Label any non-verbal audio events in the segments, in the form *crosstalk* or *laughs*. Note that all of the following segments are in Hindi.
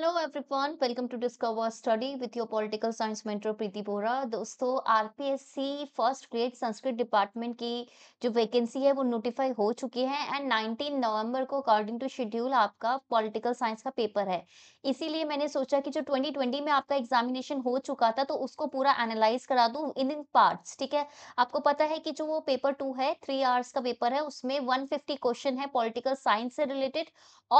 Hello everyone welcome to discover study with your political science mentor Preeti Bora दोस्तों RPSC first grade Sanskrit department की जो वैकेंसी है वो नोटिफाई हो चुकी है एंड 19 नवंबर को अकॉर्डिंग टू शेड्यूल आपका पॉलिटिकल साइंस का पेपर है इसीलिए मैंने सोचा कि जो 2020 में आपका एग्जामिनेशन हो चुका था तो उसको पूरा एनालाइज करा दूँ इन इन पार्ट्स ठीक है आपको पता है कि जो वो पेपर टू है थ्री आवर्स का पेपर है उसमें वन क्वेश्चन है पॉलिटिकल साइंस से रिलेटेड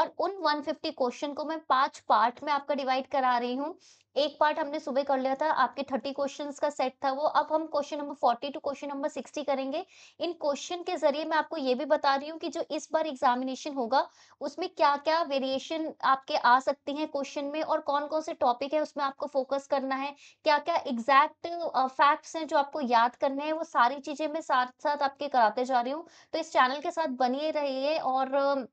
और उन वन क्वेश्चन को मैं पाँच पार्ट पार्ट में आपका डिवाइड करा रही हूँ एक पार्ट हमने सुबह कर लिया था आपके थर्टी क्वेश्चंस का सेट था वो अब हम question number forty two question number sixty करेंगे इन क्वेश्चन के जरिए मैं आपको ये भी बता रही हूँ कि जो इस बार एग्जामिनेशन होगा उसमें क्या क्या वेरिएशन आपके आ सकती हैं क्वेश्चन में और कौन कौन से टॉपिक है उसमें आपको फोकस करना है क्या क्या एग्जैक्ट फैक्ट्स हैं जो आपको याद करने हैं वो सारी चीजें मैं साथ साथ आपके कराते जा रही हूँ तो इस चैनल के साथ बनिए रहिए और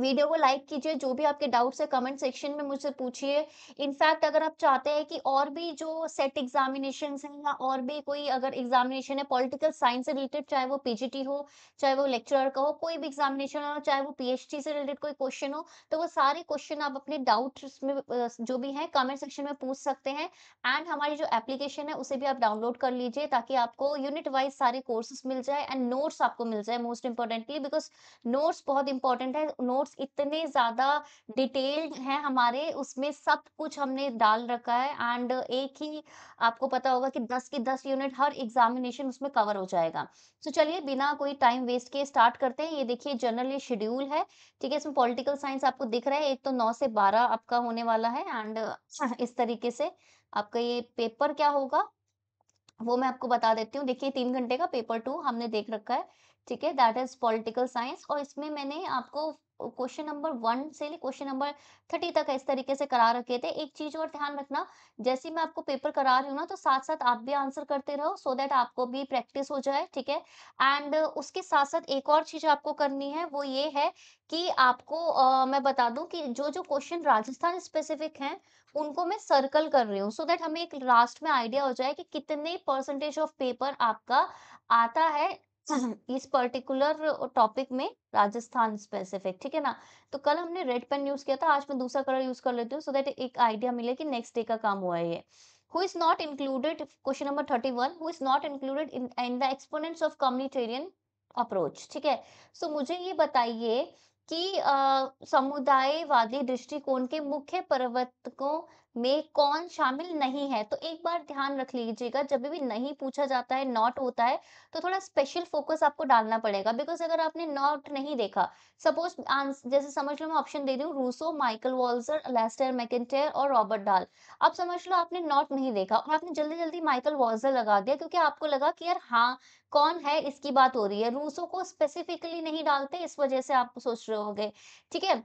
वीडियो को लाइक कीजिए जो भी आपके डाउट्स है कमेंट सेक्शन में मुझसे पूछिए इनफैक्ट अगर आप चाहते हैं कि और भी जो सेट एग्जामिनेशन हैं या और भी कोई अगर एग्जामिनेशन है पॉलिटिकल साइंस से रिलेटेड चाहे वो पीजीटी हो चाहे वो लेक्चरर का हो कोई भी एग्जामिनेशन हो चाहे वो पीएचडी से रिलेटेड कोई क्वेश्चन हो तो वो सारे क्वेश्चन आप अपने डाउट में जो भी है कमेंट सेक्शन में पूछ सकते हैं एंड हमारी जो एप्लीकेशन है उसे भी आप डाउनलोड कर लीजिए ताकि आपको यूनिट वाइज सारे कोर्सेज मिल जाए एंड नोट्स आपको मिल जाए मोस्ट इंपॉर्टेंटली बिकॉज नोट्स बहुत इंपॉर्टेंट है नोट्स नोट्स इतने ज़्यादा डिटेल्ड हैं हमारे उसमें सब कुछ हमने डाल रखा है एंड एक ही आपको पता होगा कि दस की दस यूनिट हर एग्जामिनेशन उसमें कवर हो जाएगा सो so, चलिए बिना कोई टाइम वेस्ट किए स्टार्ट करते हैं ये देखिए जनरली शेड्यूल है ठीक है इसमें पॉलिटिकल साइंस आपको दिख रहा है एक तो नौ से बारह आपका होने वाला है एंड *clears throat* इस तरीके से आपका ये पेपर क्या होगा वो मैं आपको बता देती हूँ देखिए तीन घंटे का पेपर टू हमने देख रखा है ठीक है दैट इज पॉलिटिकल साइंस और इसमें मैंने आपको क्वेश्चन नंबर वन से क्वेश्चन नंबर थर्टी तक इस तरीके से करा रखे थे एक चीज और ध्यान रखना जैसे मैं आपको पेपर करा रही हूँ ना तो साथ साथ आप भी आंसर करते रहो सो so देट आपको भी प्रैक्टिस हो जाए ठीक है एंड उसके साथ साथ एक और चीज आपको करनी है वो ये है कि आपको आ, मैं बता दूं कि जो जो क्वेश्चन राजस्थान स्पेसिफिक हैं उनको मैं सर्कल कर रही हूँ सो देट हमें एक लास्ट में आइडिया हो जाए कि कितने परसेंटेज ऑफ पेपर आपका आता है *laughs* इस पर्टिकुलर टॉपिक में राजस्थान स्पेसिफिक ठीक है ना तो कल हमने रेड पेन यूज किया था आज मैं दूसरा कलर यूज कर लेती हूँ सो दैट एक आइडिया मिले कि नेक्स्ट डे का काम हुआ है ये who is not included question number 31 who is not included in, in the exponents of communitarian approach ठीक है सो so, मुझे ये बताइए कि समुदायवादी दृष्टिकोण के मुख्य प्रवर्तकों में कौन शामिल नहीं है तो एक बार ध्यान रख लीजिएगा जब भी नहीं पूछा जाता है नॉट होता है तो थोड़ा स्पेशल फोकस आपको डालना पड़ेगा बिकॉज अगर आपने नॉट नहीं देखा सपोज जैसे समझ लो मैं ऑप्शन दे रही हूँ रूसो माइकल वॉल्सर अलेस्टर मैकेटेयर और रॉबर्ट डाल अब समझ लो आपने नॉट नहीं देखा और आपने जल्दी जल्दी माइकल वॉल्सर लगा दिया क्योंकि आपको लगा कि यार हाँ कौन है इसकी बात हो रही है रूसो को स्पेसिफिकली नहीं डालते इस वजह से आप सोच रहे होगे ठीक है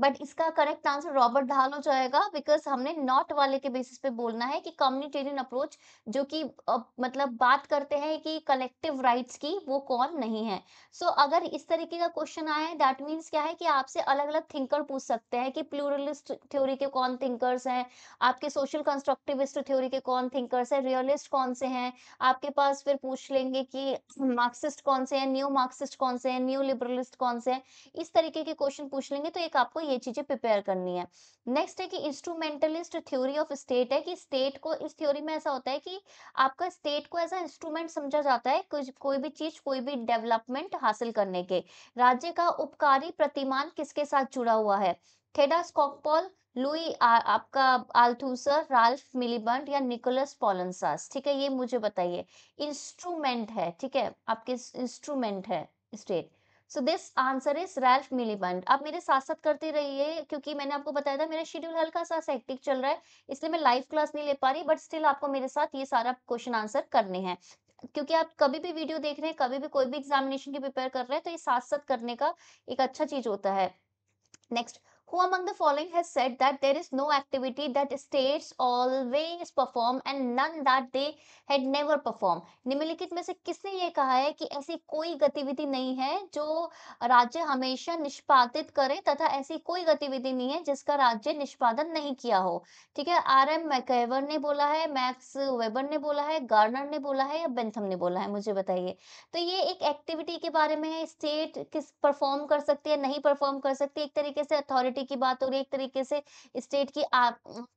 बट इसका करेक्ट आंसर रॉबर्ट धाल हो जाएगा बिकॉज हमने नॉट वाले के बेसिस पे बोलना है कि कम्युनिटेरियन अप्रोच जो कि मतलब बात करते हैं कि कलेक्टिव राइट्स की वो कौन नहीं है सो so, अगर इस तरीके का क्वेश्चन आए दैट मीन्स क्या है कि आपसे अलग अलग थिंकर पूछ सकते हैं कि प्लूरलिस्ट थ्योरी के कौन थिंकर्स हैं आपके सोशल कंस्ट्रक्टिविस्ट थ्योरी के कौन थिंकर्स हैं रियलिस्ट कौन से हैं आपके पास फिर पूछ लेंगे कि मार्क्सिस्ट कौन से हैं न्यू मार्क्सिस्ट कौन से हैं न्यू लिबरलिस्ट कौन से हैं इस तरीके के क्वेश्चन पूछ लेंगे तो एक आपको ये चीज़ें प्रिपेयर करनी है नेक्स्ट है कि इंस्ट्रूमेंटलिस्ट थ्योरी ऑफ स्टेट है कि स्टेट को इस थ्योरी में ऐसा होता है कि आपका स्टेट को ऐसा इंस्ट्रूमेंट समझा जाता है कुछ कोई भी चीज़ कोई भी डेवलपमेंट हासिल करने के राज्य का उपकारी प्रतिमान किसके साथ जुड़ा हुआ है थेडा स्कॉकपॉल लुई आ, आपका आल्थूसर राल्फ मिलीबंट या निकोलस पॉलनसास ठीक है ये मुझे बताइए इंस्ट्रूमेंट है ठीक है आपके इंस्ट्रूमेंट है state so this answer is Ralph Miliband आप मेरे साथ साथ करते रहिए क्योंकि मैंने आपको बताया था मेरा शेड्यूल हल्का सा सेक्टिक चल रहा है इसलिए मैं लाइव क्लास नहीं ले पा रही बट स्टिल आपको मेरे साथ ये सारा क्वेश्चन आंसर करने हैं क्योंकि आप कभी भी वीडियो देख रहे हैं कभी भी कोई भी एग्जामिनेशन की प्रिपेयर कर रहे हैं तो ये साथ साथ करने का एक अच्छा चीज होता है next Who among the following has said that there is no activity that states always perform and none that they had never performed निम्नलिखित में से किसने ये कहा है कि ऐसी कोई गतिविधि नहीं है जो राज्य हमेशा निष्पादित करे तथा ऐसी कोई गतिविधि नहीं है जिसका राज्य निष्पादन नहीं किया हो ठीक है आर एम मैकेवर ने बोला है मैक्स वेबर ने बोला है गार्नर ने बोला है या बेंथम ने बोला है मुझे बताइए तो ये एक एक्टिविटी के बारे में है स्टेट किस परफॉर्म कर सकती है नहीं परफॉर्म कर सकती एक तरीके से अथॉरिटी सिंगुलरिटी की बात हो रही है एक तरीके से स्टेट की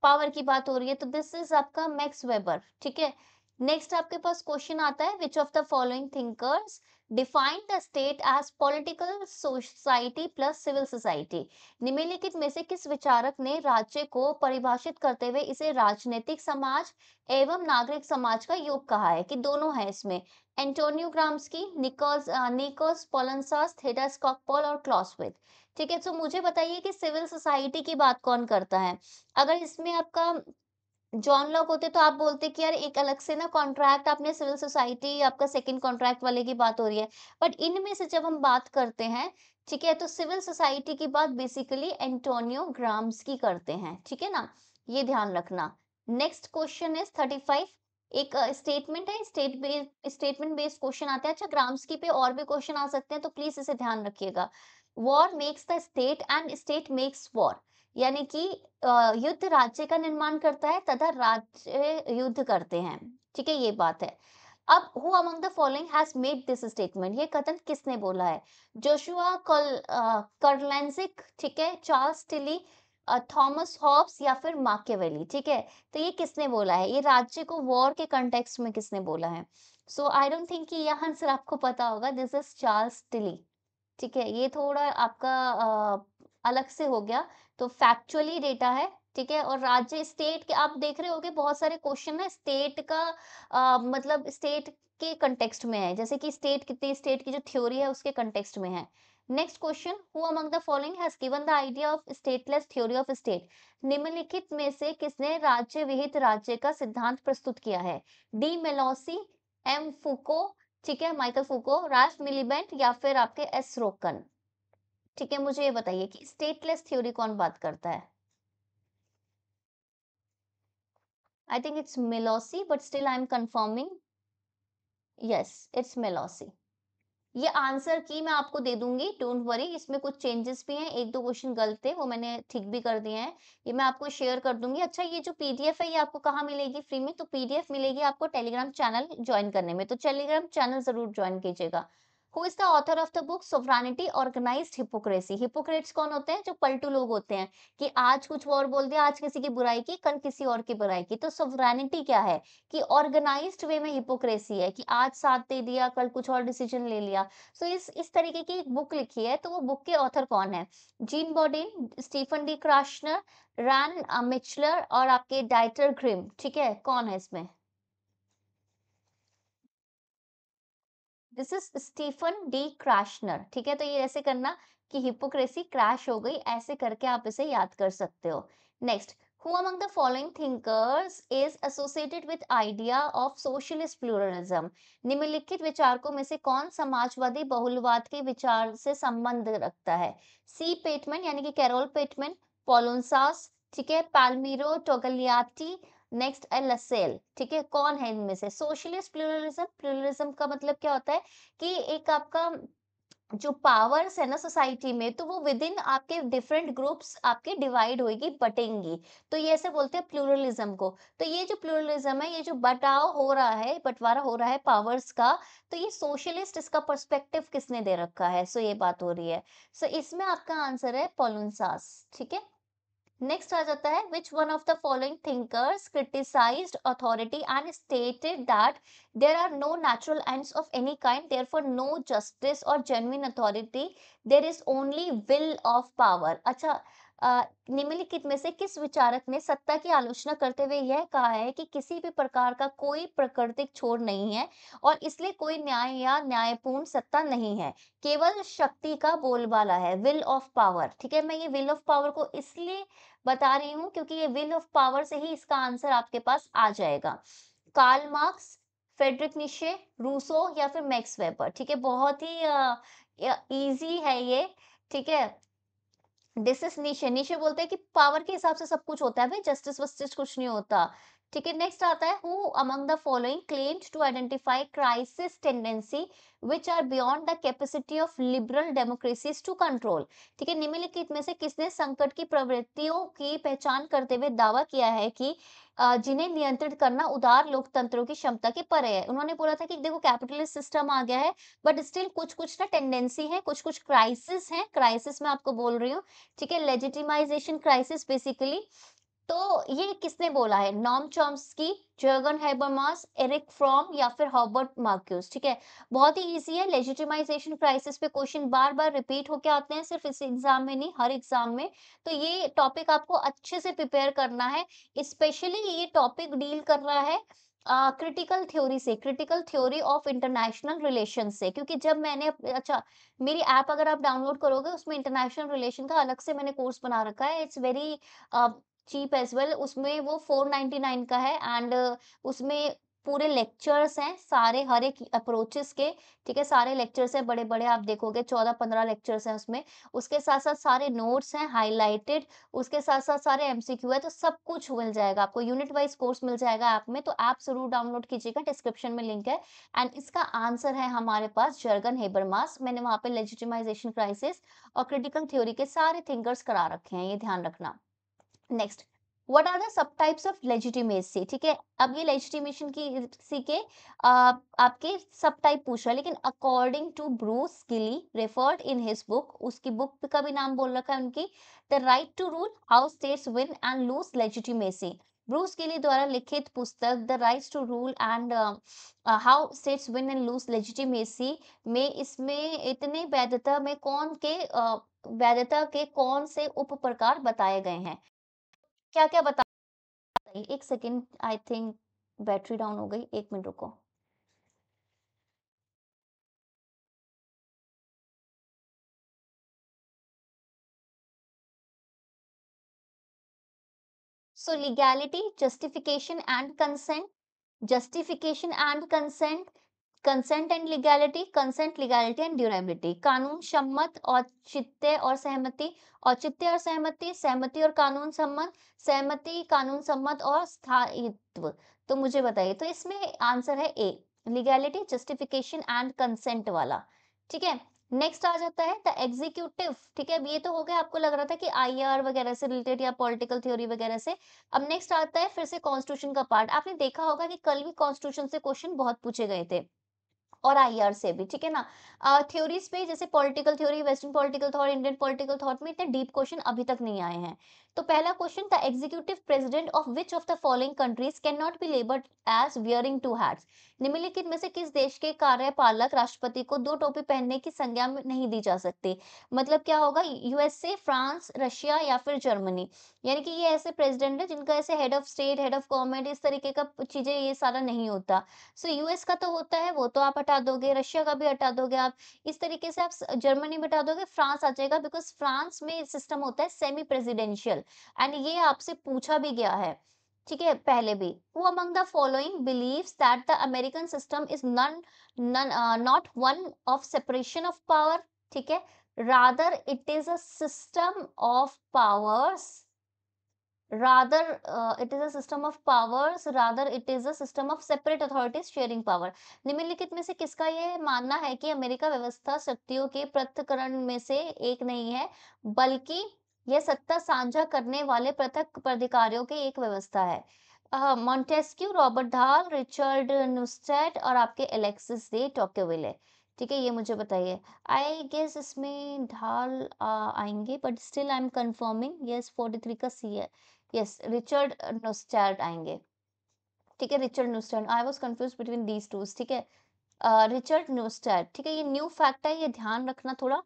पावर की बात हो रही है तो दिस इज आपका मैक्स वेबर ठीक है नेक्स्ट आपके पास क्वेश्चन आता है which of the following thinkers define the state as political society plus civil society निम्नलिखित में से किस विचारक ने राज्य को परिभाषित करते हुए इसे राजनीतिक समाज एवं नागरिक समाज का योग कहा है कि दोनों है इसमें एंटोनियो ग्राम्स की निकोस निकोस पोलसास थेडा स्कॉकपॉल और क्लॉसविथ ठीक है सो तो मुझे बताइए कि सिविल सोसाइटी की बात कौन करता है अगर इसमें आपका जॉन लॉक होते तो आप बोलते कि यार एक अलग से ना कॉन्ट्रैक्ट आपने सिविल सोसाइटी आपका सेकंड कॉन्ट्रैक्ट वाले की बात हो रही है बट इनमें से जब हम बात करते हैं ठीक है तो सिविल सोसाइटी की बात बेसिकली एंटोनियो ग्राम्स की करते हैं ठीक है ना ये ध्यान रखना next question is thirty five एक स्टेटमेंट है state based statement based question आते हैं अच्छा ग्राम्स की पे और भी क्वेश्चन आ सकते हैं तो प्लीज इसे ध्यान रखिएगा war makes the state and state makes war यानी कि युद्ध राज्य का निर्माण करता है तथा राज्य युद्ध करते हैं ठीक है ये बात है अब who among the following has made this statement ये कथन किसने बोला है जोशुआ करलेंसिक ठीक है चार्ल्स टिली थॉमस हॉब्स या फिर माकेवेली ठीक है तो ये किसने बोला है ये राज्य को वॉर के कंटेक्स्ट में किसने बोला है सो आई डोंट थिंक कि यह आंसर आपको पता होगा दिस इज चार्ल्स टिली ठीक है ये थोड़ा आपका आ, अलग से हो गया तो फैक्चुअली डेटा है ठीक है और राज्य स्टेट के आप देख रहे हो बहुत सारे क्वेश्चन है स्टेट का आ, मतलब स्टेट के कंटेक्सट में है जैसे कि स्टेट कितनी स्टेट की जो थ्योरी है उसके कंटेक्सट में है next question who among the following has given the idea of stateless theory of state निम्नलिखित में से किसने राज्य विहित राज्य का सिद्धांत प्रस्तुत किया है डी मेलोसी एम फुको ठीक है माइकल फूको राज मिलीबेंट या फिर आपके एस रोकन ठीक है मुझे ये बताइए कि स्टेटलेस थ्योरी कौन बात करता है I think it's Melossi but still I am confirming yes it's Melossi ये आंसर की मैं आपको दे दूंगी डोंट वरी इसमें कुछ चेंजेस भी हैं एक दो क्वेश्चन गलत है वो मैंने ठीक भी कर दिए हैं ये मैं आपको शेयर कर दूंगी अच्छा ये जो पीडीएफ है ये आपको कहाँ मिलेगी फ्री में तो पीडीएफ मिलेगी आपको टेलीग्राम चैनल ज्वाइन करने में तो टेलीग्राम चैनल जरूर ज्वाइन कीजिएगा who is the author of the book sovereignty organize hypocrisy hypocrites कौन होते हैं जो पलटू लोग होते हैं कि आज कुछ और बोल दिया आज किसी की बुराई की कल किसी और की बुराई की तो सोवरानिटी क्या है कि ऑर्गेनाइज वे में हिपोक्रेसी है कि आज साथ दे दिया कल कुछ और डिसीजन ले लिया सो so, इस इस तरीके की एक बुक लिखी है तो वो बुक के ऑथर कौन है Jean Bodin Stephen D Krasner Ran Michler और आपके डाइटर ग्रिम ठीक है कौन है इसमें this is Stephen D Krasner ठीक है तो ये ऐसे करना कि हिपोक्रेसी क्रैश हो गई ऐसे करके आप इसे याद कर सकते हो next who among the following thinkers is associated with idea of socialist pluralism? निम्नलिखित विचारकों में से कौन समाजवादी बहुलवाद के विचार से संबंध रखता है सी पेटमैन यानी कि कैरोल पेटमैन पोलोनसास ठीक है पालमीरो टोगलियाटी नेक्स्ट है लसेल ठीक है कौन है इनमें से सोशलिस्ट प्लूरलिज्म प्लुरलिज्म का मतलब क्या होता है कि एक आपका जो पावर्स है ना सोसाइटी में तो वो विद इन आपके डिफरेंट ग्रुप्स आपके डिवाइड होगी बटेंगी तो ये ऐसे बोलते हैं प्लूरलिज्म को तो ये जो प्लुरलिज्म है ये जो बटाव हो रहा है बंटवारा हो रहा है पावर्स का तो ये सोशलिस्ट इसका पर्सपेक्टिव किसने दे रखा है सो ये बात हो रही है सो इसमें आपका आंसर है पोलुनसास ठीक है नेक्स्ट आ जाता है which one of the following thinkers criticized authority and stated that there are no natural ends of any kind therefore no justice or genuine authority there is only will of power अच्छा निम्नलिखित में से किस विचारक ने सत्ता की आलोचना करते हुए यह कहा है कि किसी भी प्रकार का कोई प्राकृतिक छोर नहीं है और इसलिए कोई न्याय या न्यायपूर्ण सत्ता नहीं है केवल शक्ति का बोलबाला है विल ऑफ पावर ठीक है मैं ये विल ऑफ पावर को इसलिए बता रही हूँ क्योंकि ये विल ऑफ पावर से ही इसका आंसर आपके पास आ जाएगा Karl Marx Friedrich Nietzsche Rousseau या फिर मैक्स वेबर ठीक है बहुत ही इजी है ये ठीक है दिस इज नीचे नीचे बोलते हैं कि पावर के हिसाब से सब कुछ होता है भाई जस्टिस वस्टिस कुछ नहीं होता ठीक है नेक्स्ट आता है who among the following claimed to identify crisis tendency which are beyond the capacity of liberal democracies to control ठीक है निम्नलिखित में से किसने संकट की प्रवृत्तियों की पहचान करते हुए दावा किया है कि जिन्हें नियंत्रित करना उदार लोकतंत्रों की क्षमता के परे है उन्होंने बोला था कि देखो कैपिटलिस्ट सिस्टम आ गया है बट स्टिल कुछ कुछ ना टेंडेंसी है कुछ कुछ क्राइसिस हैं क्राइसिस में आपको बोल रही हूँ ठीक है लेजिटिमाइजेशन क्राइसिस बेसिकली तो ये किसने बोला है Noam Chomsky Jurgen Habermas Erich Fromm या फिर हॉबर्ट मार्क्यूस ठीक है बहुत ही इजी है लेजिटिमाइजेशन क्राइसिस पे क्वेश्चन बार बार रिपीट होके आते हैं सिर्फ इस एग्जाम में नहीं हर एग्जाम में तो ये टॉपिक आपको अच्छे से प्रिपेयर करना है स्पेशली ये टॉपिक डील कर रहा है क्रिटिकल uh, थ्योरी से critical theory of international relation से क्योंकि जब मैंने अच्छा मेरी ऐप अगर आप डाउनलोड करोगे उसमें इंटरनेशनल रिलेशन का अलग से मैंने कोर्स बना रखा है it's very cheap as well उसमें वो फोर नाइनटी नाइन का है एंड uh, उसमें पूरे लेक्चर्स हैं सारे हर एक अप्रोचेस के ठीक है सारे लेक्चर्स हैं बड़े बड़े आप देखोगे चौदह पंद्रह लेक्चर्स हैं उसमें उसके साथ साथ सारे नोट्स हैं हाईलाइटेड उसके साथ साथ सारे एमसीक्यू है तो सब कुछ मिल जाएगा आपको यूनिट वाइज कोर्स मिल जाएगा ऐप में तो ऐप जरूर डाउनलोड कीजिएगा डिस्क्रिप्शन में लिंक है एंड इसका आंसर है हमारे पास जर्गन हेबरमास मैंने वहाँ पर लेजिटिमाइजेशन क्राइसिस और क्रिटिकल थ्योरी के सारे थिंकर्स करा रखे हैं ये ध्यान रखना next what are the subtypes of legitimacy ठीक है अब ये लेजिटिमेशन की सी के आपके सब टाइप पूछ रहा है लेकिन according to Bruce Gilley referred in his book उसकी बुक का भी नाम बोल रखा है उनकी the right to rule how states win and lose legitimacy Bruce Gilley द्वारा लिखित पुस्तक the right to rule and how states win and lose legitimacy में इसमें इतने वैधता में कौन के uh, वैधता के कौन से उप प्रकार बताए गए हैं क्या क्या बताइए एक second I think battery down हो गई एक मिनट रुको so legality justification and consent justification and consent consent and legality consent legality and durability कानून सम्मत औचित्य और सहमति औचित्य और सहमति सहमति और कानून सम्मत सहमति कानून सम्मत और स्थायित्व तो मुझे बताइए तो इसमें आंसर है A legality justification and consent वाला ठीक है नेक्स्ट आ जाता है द एग्जीक्यूटिव ठीक है अब ये तो हो गया आपको लग रहा था कि आईआर वगैरह से रिलेटेड या पॉलिटिकल थ्योरी वगैरह से अब नेक्स्ट आता है फिर से कॉन्स्टिट्यूशन का पार्ट आपने देखा होगा कि कल भी कॉन्स्टिट्यूशन से क्वेश्चन बहुत पूछे गए थे और आईआर से भी ठीक है ना थ्योरीज पे जैसे political theory western political thought Indian political thought में इतने डीप क्वेश्चन अभी तक नहीं आए हैं तो पहला क्वेश्चन था executive president of which of the following countries can not be labelled as wearing two hats निम्नलिखित में से किस देश के कार्यपालक राष्ट्रपति को दो टोपी पहनने की संज्ञा नहीं दी जा सकती मतलब क्या होगा यूएसए फ्रांस रशिया या फिर जर्मनी यानी कि ये ऐसे प्रेसिडेंट है जिनका ऐसे head of state head of government इस तरीके का चीजें ये सारा नहीं होता सो so, यूएस का तो होता है वो तो आप हटा दोगे रशिया का भी हटा दोगे आप इस तरीके से आप जर्मनी हटा दोगे फ्रांस आ जाएगा बिकॉज फ्रांस में सिस्टम होता है सेमी प्रेसिडेंशियल एंड ये आपसे पूछा भी गया है ठीक है पहले भी वो among the following believe that the American system is none not one of separation of power ठीक है rather it is a system of powers rather uh, it is a system of powers rather it is a system of separate authorities sharing power निम्नलिखित में से किसका यह मानना है कि अमेरिका व्यवस्था शक्तियों के पृथककरण में से एक नहीं है बल्कि यह सत्ता साझा करने वाले पृथक प्राधिकारियों की एक व्यवस्था है Montesquieu Robert Dahl Richard Neustadt और आपके एलेक्सिस डे टोक्योविले ठीक है ये मुझे बताइए आई गेस इसमें ढाल uh, आएंगे but still I am confirming yes forty three का सी है यस रिचर्ड नोस्टैड आएंगे ठीक है Richard Neustadt I was confuse between these twos ठीक है रिचर्ड uh, न्यूस्टैड ठीक है ये न्यू फैक्ट है ये ध्यान रखना थोड़ा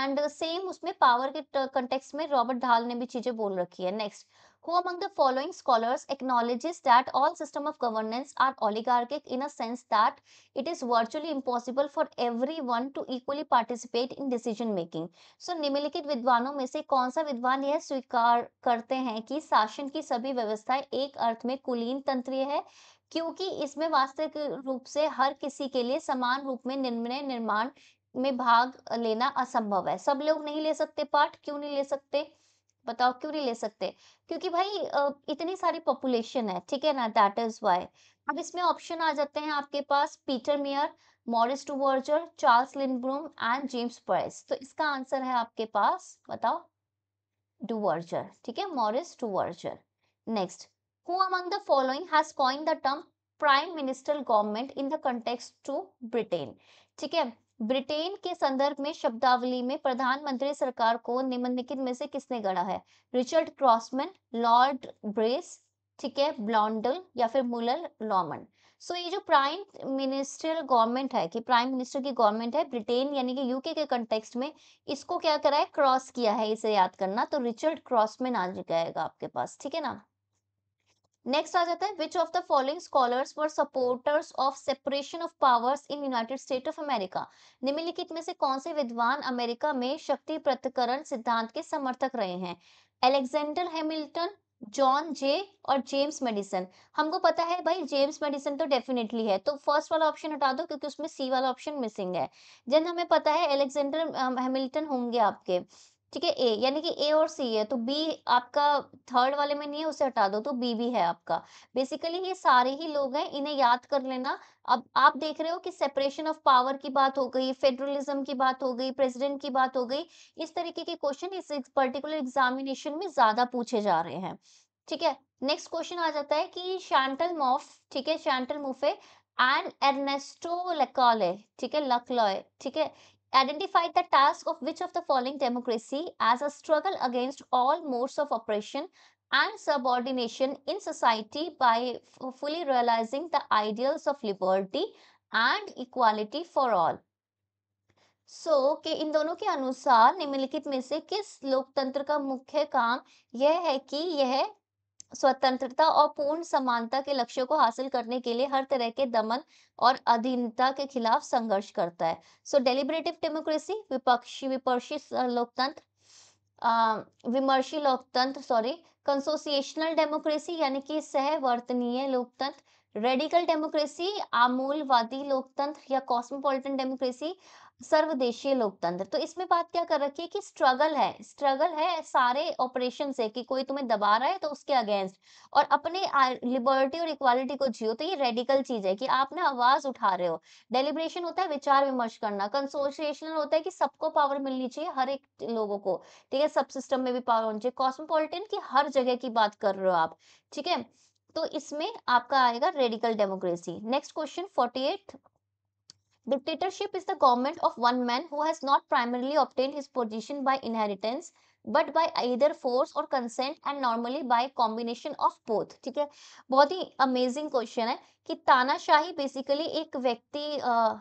एंड सेम उसमें पावर के कंटेक्स में रॉबर्ट ढाल ने भी चीजें बोल रखी है next Who among the following scholars acknowledges that all system of governance are oligarchic in a sense that it is virtually impossible for everyone to equally participate in decision making? So निम्नलिखित विद्वानों में से कौन सा विद्वान यह स्वीकार करते हैं कि शासन की सभी व्यवस्थाएं एक अर्थ में कुलीन तंत्रीय है क्योंकि इसमें वास्तविक रूप से हर किसी के लिए समान रूप में निर्णय निर्माण में भाग लेना असंभव है सब लोग नहीं ले सकते पार्ट क्यों नहीं ले सकते बताओ क्यों नहीं ले सकते क्योंकि भाई इतनी सारी पॉपुलेशन है ठीक है ना दैट इज वाई अब इसमें ऑप्शन आ जाते हैं आपके पास Peter Mair Maurice Duverger Charles Lindblom and James Bryce तो इसका आंसर है आपके पास बताओ वर्जर ठीक है Maurice Duverger next who among the following has coin the term prime minister government in the context to Britain ठीक है ब्रिटेन के संदर्भ में शब्दावली में प्रधानमंत्री सरकार को निम्नलिखित में से किसने गढ़ा है रिचर्ड क्रॉसमैन लॉर्ड ब्रेस ठीक है ब्लॉन्डल या फिर मुलर लॉमन सो so, ये जो प्राइम मिनिस्ट्रियल गवर्नमेंट है कि प्राइम मिनिस्टर की गवर्नमेंट है ब्रिटेन यानी कि यूके के कंटेक्स्ट में इसको क्या करा है क्रॉस किया है इसे याद करना तो रिचर्ड क्रॉसमैन आ जाएगा आपके पास ठीक है ना नेक्स्ट आ जाता है which of the following scholars for supporters of separation of powers in United State of America निम्नलिखित में से कौन से विद्वान अमेरिका में शक्ति प्रतिकरण सिद्धांत के समर्थक रहे हैं एलेक्जेंडर हैमिल्टन जॉन जे और जेम्स मेडिसन हमको पता है भाई जेम्स मेडिसन तो डेफिनेटली है तो फर्स्ट वाला ऑप्शन हटा दो क्योंकि उसमें सी वाला ऑप्शन मिसिंग है जन हमें पता है एलेक्जेंडर हैमिल्टन होंगे आपके ठीक है ए यानी कि ए और सी है तो बी आपका थर्ड वाले में नहीं है उसे हटा दो तो बी भी है आपका बेसिकली ये सारे ही लोग हैं इन्हें याद कर लेना अब आप देख रहे हो कि सेपरेशन ऑफ पावर की बात हो गई फेडरलिज्म की बात हो गई प्रेसिडेंट की बात हो गई इस तरीके के क्वेश्चन इस पर्टिकुलर एग्जामिनेशन में ज्यादा पूछे जा रहे हैं ठीक है नेक्स्ट क्वेश्चन आ जाता है कि शैंटल मॉफ ठीक है शैंटल मुफे एंड एर्नेस्टो लकॉले ठीक है लकलॉय ठीक है identified the task of which of the following democracy as a struggle against all modes of oppression and subordination in society by fully realizing the ideals of liberty and equality for all. So so, के इन दोनों के अनुसार निम्नलिखित में से किस लोकतंत्र का मुख्य काम यह है कि यह स्वतंत्रता और पूर्ण समानता के लक्ष्यों को हासिल करने के लिए हर तरह के दमन और अधीनता के खिलाफ संघर्ष करता है सो डेलिबरेटिव डेमोक्रेसी विपक्षी विपक्षी लोकतंत्र विमर्शी लोकतंत्र सॉरी कंसोसिएशनल डेमोक्रेसी यानी कि सहवर्तनीय लोकतंत्र रेडिकल डेमोक्रेसी आमूलवादी लोकतंत्र या कॉस्मोपॉलिटन डेमोक्रेसी सर्वदेशीय लोकतंत्र तो इसमें बात क्या कर रखी है कि स्ट्रगल है स्ट्रगल है सारे ऑपरेशन से कि कोई तुम्हें दबा रहा है तो उसके अगेंस्ट और अपने लिबर्टी और इक्वालिटी को जियो तो ये रेडिकल चीज है कि आप ना आवाज उठा रहे हो डेलिब्रेशन होता है विचार विमर्श करना कंसोसिएशनल होता है कि सबको पावर मिलनी चाहिए हर एक लोगों को ठीक है सब सिस्टम में भी पावर होनी चाहिए कॉस्मोपोलिटन की हर जगह की बात कर रहे हो आप ठीक है तो इसमें आपका आएगा radical democracy next question forty eight Dictatorship is the government of one man who has not primarily obtained his position by inheritance but by either force और consent and normally by combination of both ठीक है बहुत ही अमेजिंग क्वेश्चन है कि तानाशाही बेसिकली एक व्यक्ति आ,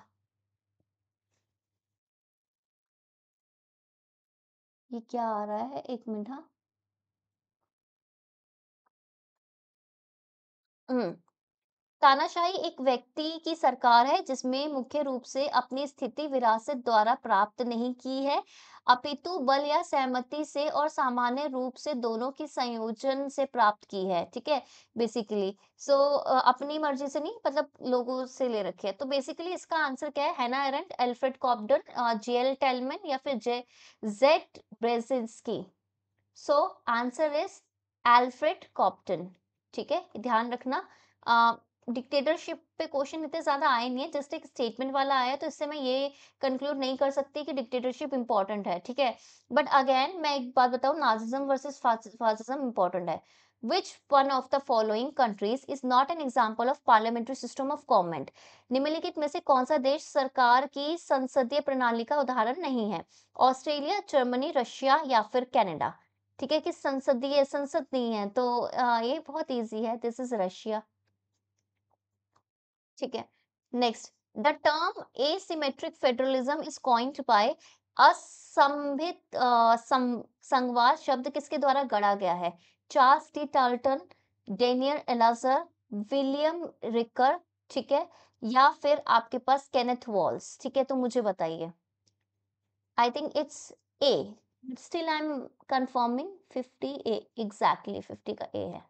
ये क्या आ रहा है एक मिनट हाँ तानाशाही एक व्यक्ति की सरकार है जिसमें मुख्य रूप से अपनी स्थिति विरासत द्वारा प्राप्त नहीं की है अपितु बल या सहमति से और सामान्य रूप से दोनों की संयोजन से प्राप्त की है ठीक है बेसिकली सो so, अपनी मर्जी से नहीं मतलब लोगों से ले रखी है तो बेसिकली इसका आंसर क्या है Hannah Arendt Alfred Cobban J L Talmon या फिर J Z Brzezinski so answer is Alfred Cobban ठीक है ध्यान रखना डिक्टेटरशिप पे क्वेश्चन इतने ज़्यादा आए नहीं है जस्ट एक स्टेटमेंट वाला आया तो इससे मैं ये कंक्लूड नहीं कर सकती कि डिक्टेटरशिप इंपॉर्टेंट है ठीक है बट अगेन मैं एक बात बताऊँ नाजिज्म वर्सेज फासिज्म इंपॉर्टेंट है which one of the following countries is not an example of parliamentary system of government निम्नलिखित में से कौन सा देश सरकार की संसदीय प्रणाली का उदाहरण नहीं है ऑस्ट्रेलिया जर्मनी रशिया या फिर कैनेडा ठीक है कि संसदीय संसद नहीं है तो आ, ये बहुत ईजी है दिस इज रशिया ठीक है next the term symmetric federalism is coined by असंभित संघवाद शब्द किसके द्वारा गढ़ा गया है Charles T Tarlton Daniel Elazar William Riker ठीक है या फिर आपके पास केनेथ वॉल्स ठीक है तो मुझे बताइए I think it's A still I am confirming 50 A exactly 50 का ए है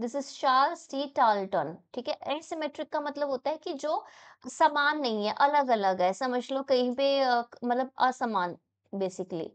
this is Charles T Tarlton ठीक है एसिमेट्रिक का मतलब होता है कि जो समान नहीं है अलग अलग है समझ लो कहीं पे मतलब असमान बेसिकली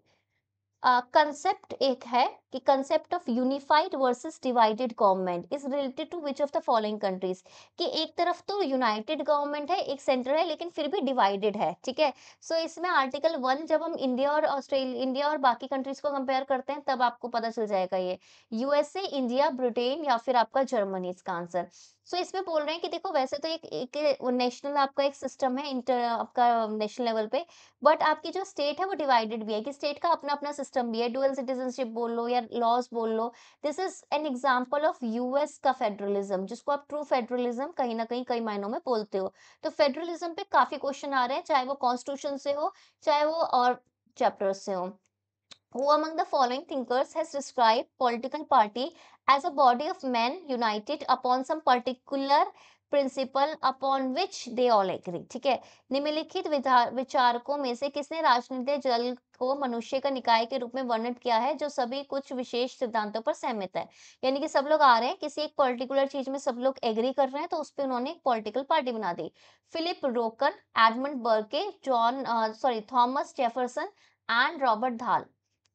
कंसेप्ट एक है कि concept of unified versus divided government is related to which of the following countries कि एक तरफ तो यूनाइटेड गवर्नमेंट है एक सेंटर है लेकिन फिर भी डिवाइडेड है ठीक है सो इसमें आर्टिकल वन जब हम इंडिया और ऑस्ट्रेलिया इंडिया और बाकी कंट्रीज को कंपेयर करते हैं तब आपको पता चल जाएगा ये यूएसए इंडिया ब्रिटेन या फिर आपका जर्मनी इसका आंसर सो so, इसमें बोल रहे हैं कि देखो वैसे तो एक एक नेशनल आपका एक सिस्टम है इंटर आपका नेशनल लेवल पे बट आपकी जो स्टेट है वो डिवाइडेड भी है कि स्टेट का अपना अपना सिस्टम भी है डुअल सिटीजनशिप बोल लो या लॉज बोल लो this is an example of US का फेडरलिज्म जिसको आप ट्रू फेडरलिज्म कहीं ना कहीं कई मायनों में बोलते हो तो फेडरलिज्म पे काफी क्वेश्चन आ रहे हैं चाहे वो कॉन्स्टिट्यूशन से हो चाहे वो और चैप्टर से हो who among the following thinkers has described political party as a body of men united upon some particular principle upon which they all agree ठीक है निम्नलिखित विचारकों में से किसने राजनीतिक जल को मनुष्य का निकाय के रूप में वर्णित किया है जो सभी कुछ विशेष सिद्धांतों पर सहमत है यानी कि सब लोग आ रहे हैं किसी एक पर्टिकुलर चीज में सब लोग एग्री कर रहे हैं तो उस पर उन्होंने एक पॉलिटिकल पार्टी बना दी Philip Rokkan Edmund Burke John sorry Thomas Jefferson and Robert Dahl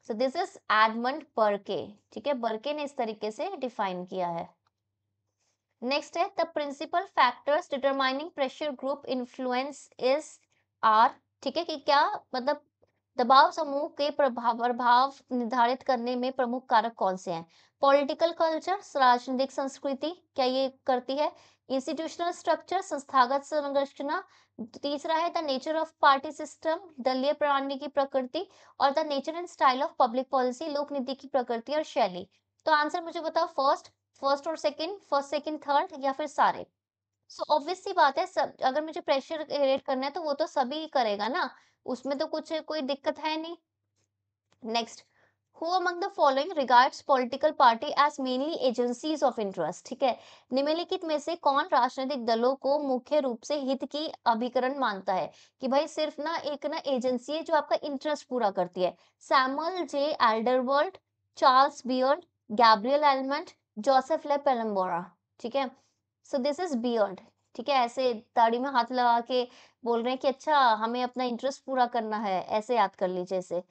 so this is Edmund Burke ठीक है बर्के ने इस तरीके से डिफाइन किया है नेक्स्ट है the principal factors determining pressure group influence is are ठीक है कि क्या मतलब दबाव समूह के प्रभाव प्रभाव निर्धारित करने में प्रमुख कारक कौन से हैं पॉलिटिकल कल्चर राजनीतिक संस्कृति क्या ये करती है इंस्टीट्यूशनल स्ट्रक्चर संस्थागत संरचना तीसरा है the nature of party system दलीय प्रणाली की प्रकृति और the nature and style of public policy लोक नीति की प्रकृति और शैली तो आंसर मुझे बताओ फर्स्ट फर्स्ट और सेकंड फर्स्ट सेकंड थर्ड या फिर सारे सो so, ऑब्वियस सी बात है सब अगर मुझे प्रेशर क्रिएट करना है तो वो तो सभी करेगा ना उसमें तो कुछ कोई दिक्कत है नहीं next who among the following regards political party as mainly agencies of interest ठीक है निम्नलिखित में से कौन राजनीतिक दलों को मुख्य रूप से हित की अभिकरण मानता है कि भाई सिर्फ ना एक ना एजेंसी है जो आपका इंटरेस्ट पूरा करती है Samuel J Eldersveld Charles Beard Gabriel Almond Joseph LaPalombara ठीक है सो दिस इज बियर्ड ठीक है ऐसे ताड़ी में हाथ लगा के बोल रहे हैं कि अच्छा हमें अपना इंटरेस्ट पूरा करना है ऐसे याद कर लीजिए इसे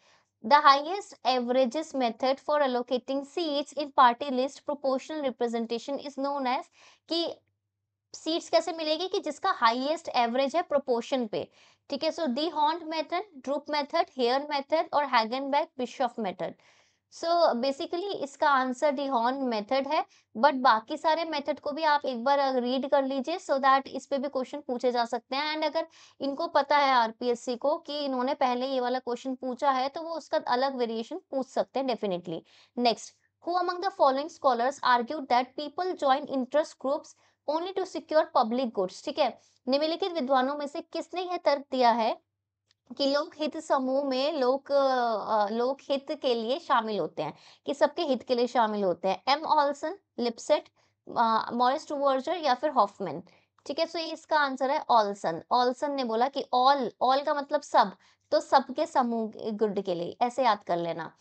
the highest averages method for allocating seats in party list proportional representation is known as कि सीट्स कैसे मिलेगी कि जिसका हाइएस्ट एवरेज है प्रोपोर्शन पे ठीक है so D'Hondt method Droop method Hare method और Hagenbach-Bischoff method so so, basically इसका आंसर डिहॉन मेथड है बट बाकी सारे मेथड को भी आप एक बार रीड कर लीजिए सो दैट इस पे भी क्वेश्चन पूछे जा सकते हैं एंड अगर इनको पता है आरपीएससी को कि इन्होंने पहले ये वाला क्वेश्चन पूछा है तो वो उसका अलग वेरिएशन पूछ सकते हैं definitely next who among the following scholars argue that people join interest group only to secure public goods ठीक है निम्नलिखित विद्वानों में से किसने यह तर्क दिया है कि लोक हित समूह में लोक लोक हित के लिए शामिल होते हैं कि सबके हित के लिए शामिल होते हैं M Olson Lipset Maurice Duverger या फिर हॉफमैन ठीक है सो इसका आंसर है ऑल्सन ऑल्सन ने बोला कि ऑल ऑल का मतलब सब तो सबके समूह गुड के लिए ऐसे याद कर लेना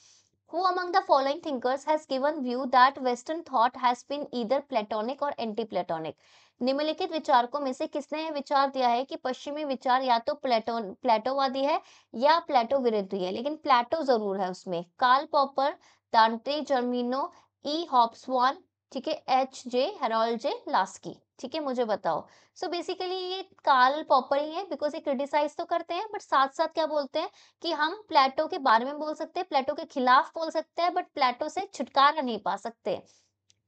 Who among the following thinkers has given view that Western thought has been either Platonic or anti-Platonic? निम्नलिखित विचारकों में से किसने विचार दिया है कि पश्चिमी विचार या तो प्लेटो प्लेटोवादी है या प्लेटो विरोधी है लेकिन प्लेटो जरूर है उसमें काल पॉपर दांटे जर्मिनो ई हॉप्सवान ठीक है एच जे हेरोल जे लास्की ठीक है मुझे बताओ सो so बेसिकली ये काल पॉपर ही है बिकॉज ये क्रिटिसाइज तो करते हैं बट साथ साथ क्या बोलते हैं कि हम प्लेटो के बारे में बोल सकते हैं प्लेटो के खिलाफ बोल सकते हैं बट प्लेटो से छुटकारा नहीं पा सकते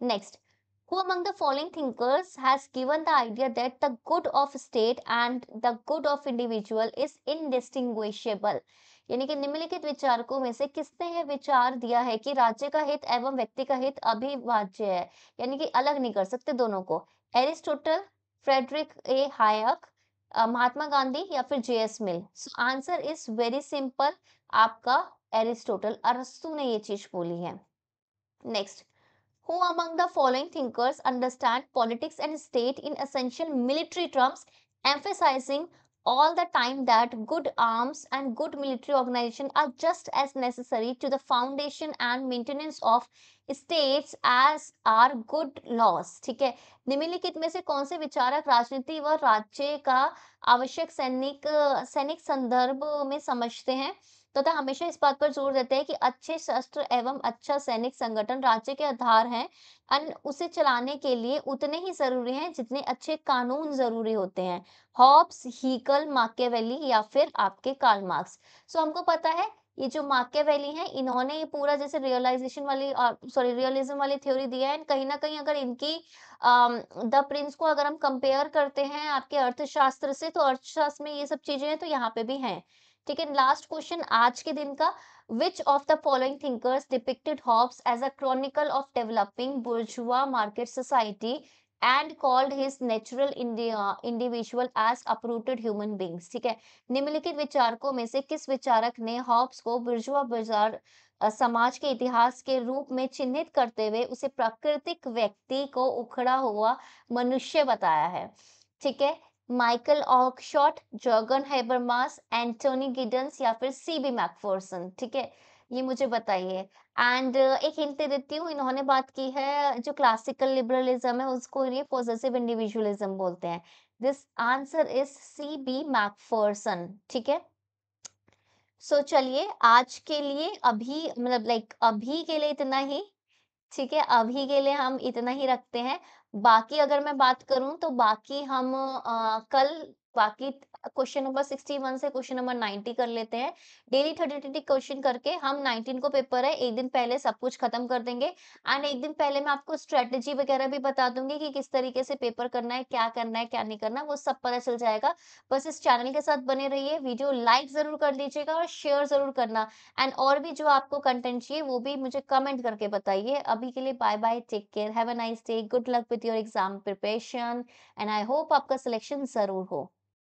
next who among the following thinkers has given the idea that the good of state and the good of individual is indistinguishable यानी कि निम्नलिखित विचारकों में से किसने है विचार दिया है कि राज्य का हित एवं व्यक्ति का हित अभिवाज्य है यानी कि अलग नहीं कर सकते दोनों को Aristotle Friedrich A Hayek Mahatma Gandhi या फिर J S Mill so answer is very simple आपका एरिस्टोटल अरस्तु ने ये चीज बोली है next Who among the following thinkers understand politics and state in essential military terms, emphasizing all the time that good arms and good military organization are just as necessary to the foundation and maintenance of states as are good laws ठीक है निम्नलिखित में से कौन से विचारक राजनीति व राज्य का आवश्यक सैनिक सैनिक संदर्भ में समझते हैं तथा तो हमेशा इस बात पर जोर देते हैं कि अच्छे शस्त्र एवं अच्छा सैनिक संगठन राज्य के आधार हैं एंड उसे चलाने के लिए उतने ही जरूरी हैं जितने अच्छे कानून जरूरी होते हैं हॉब्स हीकल माकेवेली या फिर आपके कार्ल मार्क्स सो हमको पता है ये जो माके वैली है इन्होंने ये पूरा जैसे रियलाइजेशन वाली सॉरी रियलिज्म वाली थ्योरी दिया है कहीं ना कहीं अगर इनकी द प्रिंस को अगर हम कंपेयर करते हैं आपके अर्थशास्त्र से तो अर्थशास्त्र में ये सब चीजें हैं तो यहाँ पे भी हैं ठीक है लास्ट क्वेश्चन आज के दिन का which of the following thinkers depicted hobbes as a chronicle of developing bourgeois market society and called his natural individual as uprooted human beings ठीक है निम्नलिखित विचारकों में से किस विचारक ने हॉब्स को बुर्जुआ बाजार समाज के इतिहास के रूप में चिन्हित करते हुए उसे प्राकृतिक व्यक्ति को उखड़ा हुआ मनुष्य बताया है ठीक है Michael Oakeshott Jurgen Habermas Anthony Giddens या फिर सी बी मैकफोर्सन ठीक है ये मुझे बताइए एंड uh, एक हिंट दे देती हूँ इन्होंने बात की है जो क्लासिकल लिबरलिज्म है उसको ये पॉजिटिव इंडिविजुअलिज्म बोलते हैं this answer is C B Macpherson ठीक है सो so, चलिए आज के लिए अभी मतलब लाइक अभी के लिए इतना ही ठीक है अभी के लिए हम इतना ही रखते हैं बाकी अगर मैं बात करूं तो बाकी हम आ, कल बाकी क्वेश्चन नंबर 61 से क्वेश्चन नंबर 90 कर लेते हैं डेली थर्टी थर्टी क्वेश्चन करके हम 19 को पेपर है एक दिन पहले सब कुछ खत्म कर देंगे एंड एक दिन पहले मैं आपको स्ट्रेटेजी वगैरह भी बता दूंगी कि किस तरीके से पेपर करना है क्या करना है क्या नहीं करना वो सब पता चल जाएगा बस इस चैनल के साथ बने रहिए वीडियो लाइक जरूर कर दीजिएगा और शेयर जरूर करना एंड और भी जो आपको कंटेंट चाहिए वो भी मुझे कमेंट करके बताइए अभी के लिए bye bye take care have a nice day good luck with your exam preparation and I hope आपका सिलेक्शन जरूर हो